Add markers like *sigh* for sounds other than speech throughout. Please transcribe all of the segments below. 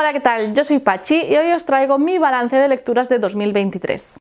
Hola, ¿qué tal? Yo soy Pachi y hoy os traigo mi balance de lecturas de 2023.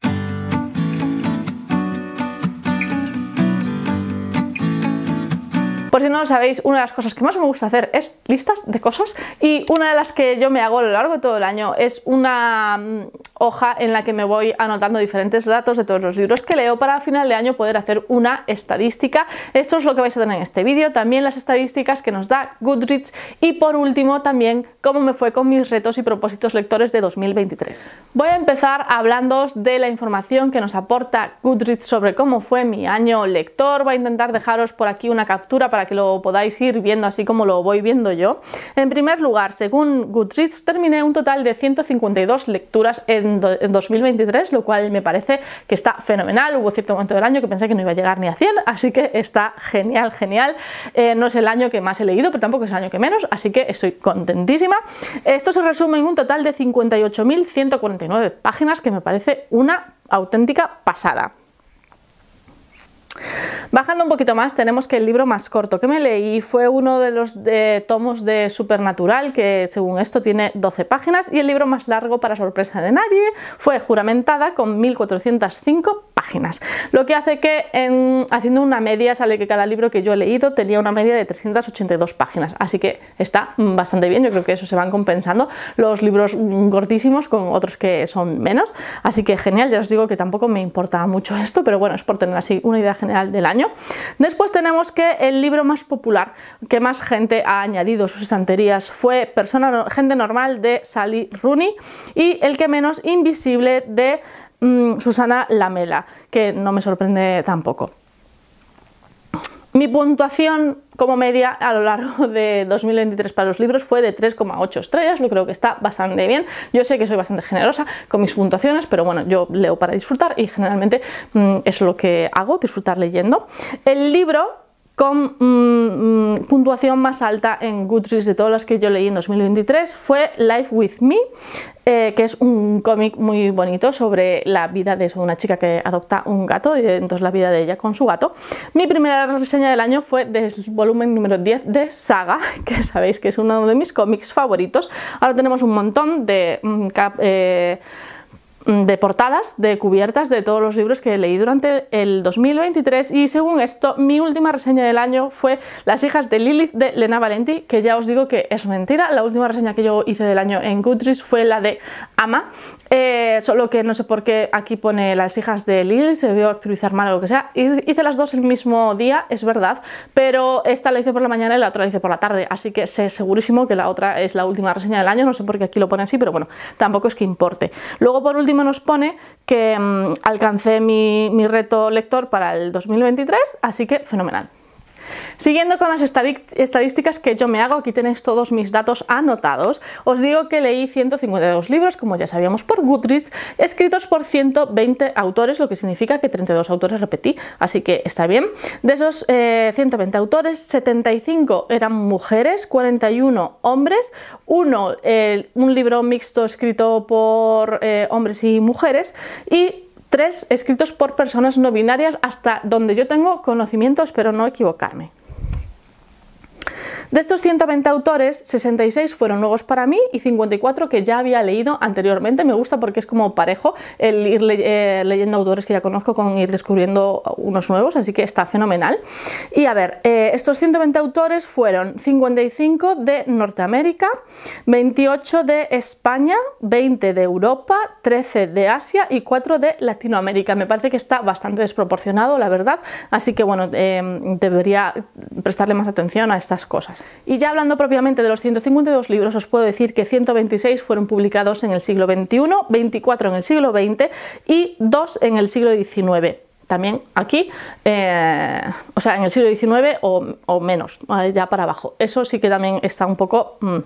Por si no sabéis, una de las cosas que más me gusta hacer es listas de cosas y una de las que yo me hago a lo largo de todo el año es una mm, hoja en la que me voy anotando diferentes datos de todos los libros que leo para a final de año poder hacer una estadística. Esto es lo que vais a tener en este vídeo, también las estadísticas que nos da Goodreads y por último también cómo me fue con mis retos y propósitos lectores de 2023. Voy a empezar hablándoos de la información que nos aporta Goodreads sobre cómo fue mi año lector. Voy a intentar dejaros por aquí una captura para que lo podáis ir viendo así como lo voy viendo yo. En primer lugar, según Goodreads, terminé un total de 152 lecturas en, 2023, lo cual me parece que está fenomenal. Hubo cierto momento del año que pensé que no iba a llegar ni a 100, así que está genial, genial. Eh, no es el año que más he leído, pero tampoco es el año que menos, así que estoy contentísima. Esto se resume en un total de 58.149 páginas, que me parece una auténtica pasada. Bajando un poquito más tenemos que el libro más corto que me leí fue uno de los tomos de Supernatural que según esto tiene 12 páginas y el libro más largo para sorpresa de nadie fue Juramentada con 1405 páginas. Lo que hace que, en, haciendo una media, sale que cada libro que yo he leído tenía una media de 382 páginas. Así que está bastante bien, yo creo que eso se van compensando los libros cortísimos con otros que son menos. Así que genial, ya os digo que tampoco me importa mucho esto, pero bueno, es por tener así una idea general del año. Después tenemos que el libro más popular que más gente ha añadido sus estanterías fue Persona, Gente Normal de Sally Rooney y el que menos Invisible de Mm, Susana Lamela, que no me sorprende tampoco. Mi puntuación como media a lo largo de 2023 para los libros fue de 3,8 estrellas, lo creo que está bastante bien. Yo sé que soy bastante generosa con mis puntuaciones, pero bueno, yo leo para disfrutar y generalmente mm, es lo que hago, disfrutar leyendo. El libro con mm, mm, puntuación más alta en Goodreads de todas las que yo leí en 2023 fue Life with Me, eh, que es un cómic muy bonito sobre la vida de una chica que adopta un gato y eh, entonces la vida de ella con su gato. Mi primera reseña del año fue del volumen número 10 de Saga, *laughs* que sabéis que es uno de mis cómics favoritos. Ahora tenemos un montón de... Mm, eh, Mm, de portadas, de cubiertas de todos los libros que leí durante el 2023 y según esto mi última reseña del año fue Las hijas de Lilith de Lena Valenti, que ya os digo que es mentira, la última reseña que yo hice del año en Goodreads fue la de Ama, eh, solo que no sé por qué aquí pone Las hijas de Lilith, se vio actualizar mal o lo que sea, hice las dos el mismo día, es verdad, pero esta la hice por la mañana y la otra la hice por la tarde, así que sé segurísimo que la otra es la última reseña del año, no sé por qué aquí lo pone así, pero bueno, tampoco es que importe. Luego por último nos pone que mm, alcancé mi, mi reto lector para el 2023, así que fenomenal. Siguiendo con las estadísticas que yo me hago, aquí tenéis todos mis datos anotados, os digo que leí 152 libros, como ya sabíamos por Goodreads, escritos por 120 autores, lo que significa que 32 autores repetí, así que está bien. De esos 120 eh, autores, 75 eran mujeres, 41 hombres, uno, eh, un libro mixto escrito por eh, hombres y mujeres, y tres escritos por personas no binarias hasta donde yo tengo conocimientos, pero no equivocarme. De estos 120 autores, 66 fueron nuevos para mí y 54 que ya había leído anteriormente. Me gusta porque es como parejo el ir eh, leyendo autores que ya conozco con ir descubriendo unos nuevos, así que está fenomenal. Y a ver, eh, estos 120 autores fueron 55 de Norteamérica, 28 de España, 20 de Europa, 13 de Asia y 4 de Latinoamérica. Me parece que está bastante desproporcionado, la verdad, así que bueno, em, debería prestarle más atención a estas cosas. Y ya hablando propiamente de los 152 libros, os puedo decir que 126 fueron publicados en el siglo XXI, 24 en el siglo XX y 2 en el siglo XIX también aquí, eh, o sea, en el siglo XIX o, menos, ya para abajo. Eso sí que también está un poco mm,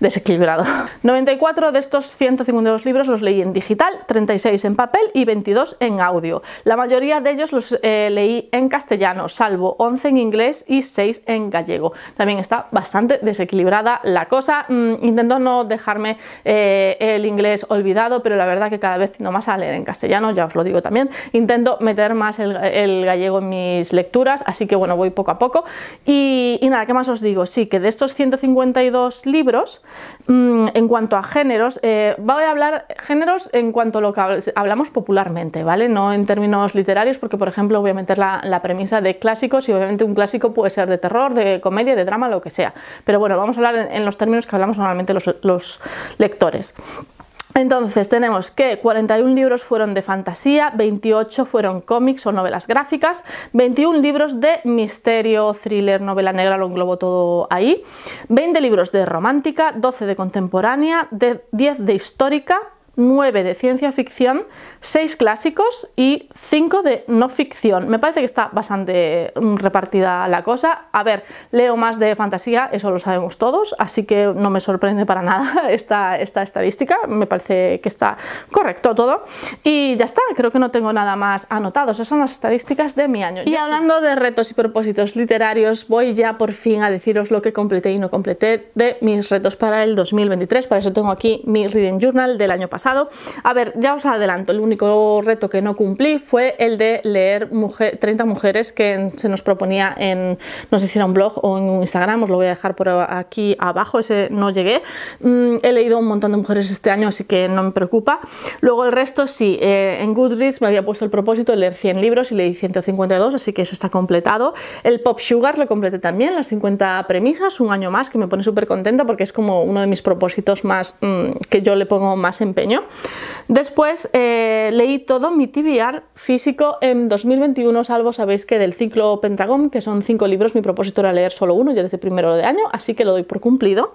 desequilibrado. 94 *laughs* de estos 152 libros los leí en digital, 36 en papel y 22 en audio. La mayoría de ellos los eh, leí en castellano, salvo 11 en inglés y 6 en gallego. También está bastante desequilibrada la cosa. Mm, intento no dejarme eh, el inglés olvidado, pero la verdad que cada vez tiendo más a leer en castellano, ya os lo digo también. Intento meter más el, gallego en mis lecturas, así que bueno, voy poco a poco. Y, nada, ¿qué más os digo? Sí, que de estos 152 libros, mm, en cuanto a géneros, eh, voy a hablar géneros en cuanto a lo que hablamos popularmente, ¿vale? No en términos literarios, porque por ejemplo voy a meter la, premisa de clásicos y obviamente un clásico puede ser de terror, de comedia, de drama, lo que sea. Pero bueno, vamos a hablar en, los términos que hablamos normalmente los lectores. Entonces tenemos que 41 libros fueron de fantasía, 28 fueron cómics o novelas gráficas, 21 libros de misterio, thriller, novela negra, lo englobo todo ahí, 20 libros de romántica, 12 de contemporánea, 10 de histórica, 9 de ciencia ficción, 6 clásicos y 5 de no ficción. Me parece que está bastante mm, repartida la cosa. A ver, leo más de fantasía, eso lo sabemos todos, así que no me sorprende para *laughs* nada esta, esta estadística. Me parece que está correcto todo. Y ya está, creo que no tengo nada más anotado. Esas son las estadísticas de mi año. Y hablando de retos y propósitos literarios, voy ya por fin a deciros lo que completé y no completé de mis retos para el 2023. Para eso tengo aquí mi Reading Journal del año pasado a ver, ya os adelanto, el único reto que no cumplí fue el de leer 30 mujeres que se nos proponía en, no sé si era un blog o en un Instagram, os lo voy a dejar por aquí abajo, ese no llegué. Mm, he leído un montón de mujeres este año, así que no me preocupa. Luego el resto sí, eh, en Goodreads me había puesto el propósito de leer 100 libros y leí 152, así que eso está completado. El Pop Sugar lo completé también, las 50 premisas, un año más, que me pone súper contenta porque es como uno de mis propósitos más mm, que yo le pongo más empeño. Después eh, leí todo mi TBR físico en 2021, salvo sabéis que del ciclo Pentagón que son cinco libros, mi propósito era leer solo uno, ya desde primero de año, así que lo doy por cumplido.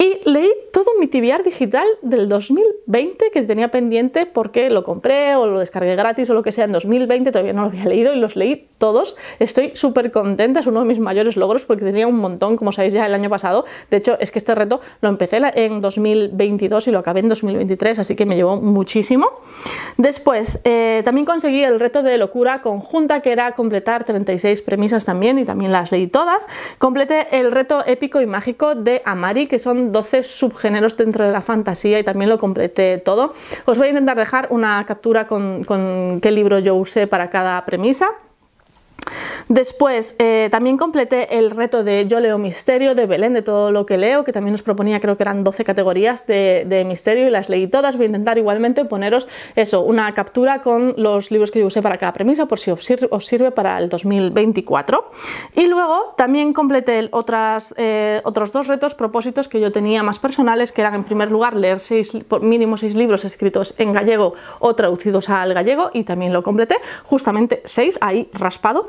Y leí todo mi tibiar digital del 2020 que tenía pendiente porque lo compré o lo descargué gratis o lo que sea en 2020, todavía no lo había leído y los leí todos. Estoy súper contenta, es uno de mis mayores logros porque tenía un montón, como sabéis ya el año pasado. De hecho, es que este reto lo empecé en 2022 y lo acabé en 2023, así que me llevó muchísimo. Después, eh, también conseguí el reto de locura conjunta que era completar 36 premisas también y también las leí todas. Completé el reto épico y mágico de Amari, que son 12 subgéneros dentro de la fantasía y también lo completé todo. Os voy a intentar dejar una captura con, con qué libro yo usé para cada premisa. Después eh, también completé el reto de Yo leo misterio de Belén, de todo lo que leo, que también nos proponía, creo que eran 12 categorías de, misterio y las leí todas. Voy a intentar igualmente poneros eso, una captura con los libros que yo usé para cada premisa, por si os sirve, para el 2024. Y luego también completé otras, eh, otros dos retos, propósitos que yo tenía más personales, que eran en primer lugar leer seis, mínimo seis libros escritos en gallego o traducidos al gallego, y también lo completé, justamente seis, ahí raspado.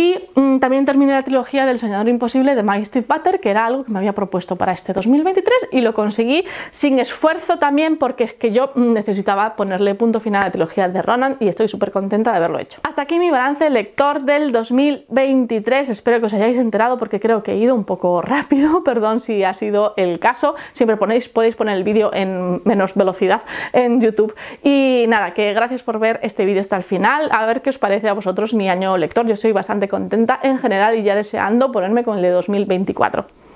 Y mm, también terminé la trilogía del Soñador Imposible de Mike Steve Butter, que era algo que me había propuesto para este 2023 y lo conseguí sin esfuerzo también porque es que yo mm, necesitaba ponerle punto final a la trilogía de Ronan y estoy súper contenta de haberlo hecho. Hasta aquí mi balance lector del 2023, espero que os hayáis enterado porque creo que he ido un poco rápido, *laughs* perdón si ha sido el caso, siempre ponéis, podéis poner el vídeo en menos velocidad en YouTube. Y nada, que gracias por ver este vídeo hasta el final, a ver qué os parece a vosotros mi año lector, yo soy bastante contenta en general y ya deseando ponerme con el de 2024.